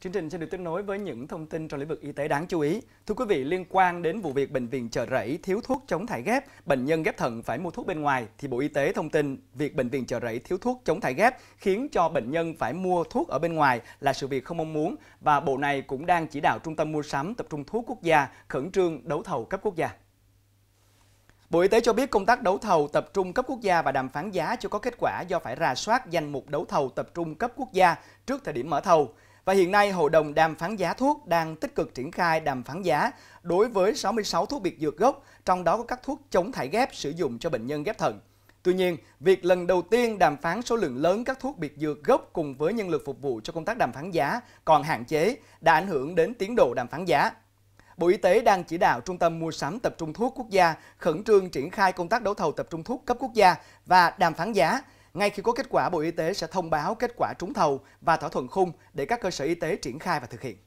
Chương trình sẽ được tiếp nối với những thông tin trong lĩnh vực y tế đáng chú ý. Thưa quý vị, liên quan đến vụ việc bệnh viện Chợ Rẫy thiếu thuốc chống thải ghép, bệnh nhân ghép thận phải mua thuốc bên ngoài thì Bộ Y tế thông tin việc bệnh viện Chợ Rẫy thiếu thuốc chống thải ghép khiến cho bệnh nhân phải mua thuốc ở bên ngoài là sự việc không mong muốn và bộ này cũng đang chỉ đạo trung tâm mua sắm tập trung thuốc quốc gia khẩn trương đấu thầu cấp quốc gia. Bộ Y tế cho biết công tác đấu thầu tập trung cấp quốc gia và đàm phán giá chưa có kết quả do phải rà soát danh mục đấu thầu tập trung cấp quốc gia trước thời điểm mở thầu. Và hiện nay, Hội đồng đàm phán giá thuốc đang tích cực triển khai đàm phán giá đối với 66 thuốc biệt dược gốc, trong đó có các thuốc chống thải ghép sử dụng cho bệnh nhân ghép thận. Tuy nhiên, việc lần đầu tiên đàm phán số lượng lớn các thuốc biệt dược gốc cùng với nhân lực phục vụ cho công tác đàm phán giá còn hạn chế đã ảnh hưởng đến tiến độ đàm phán giá. Bộ Y tế đang chỉ đạo Trung tâm Mua sắm Tập trung Thuốc Quốc gia khẩn trương triển khai công tác đấu thầu tập trung thuốc cấp quốc gia và đàm phán giá ngay khi có kết quả, Bộ Y tế sẽ thông báo kết quả trúng thầu và thỏa thuận khung để các cơ sở y tế triển khai và thực hiện.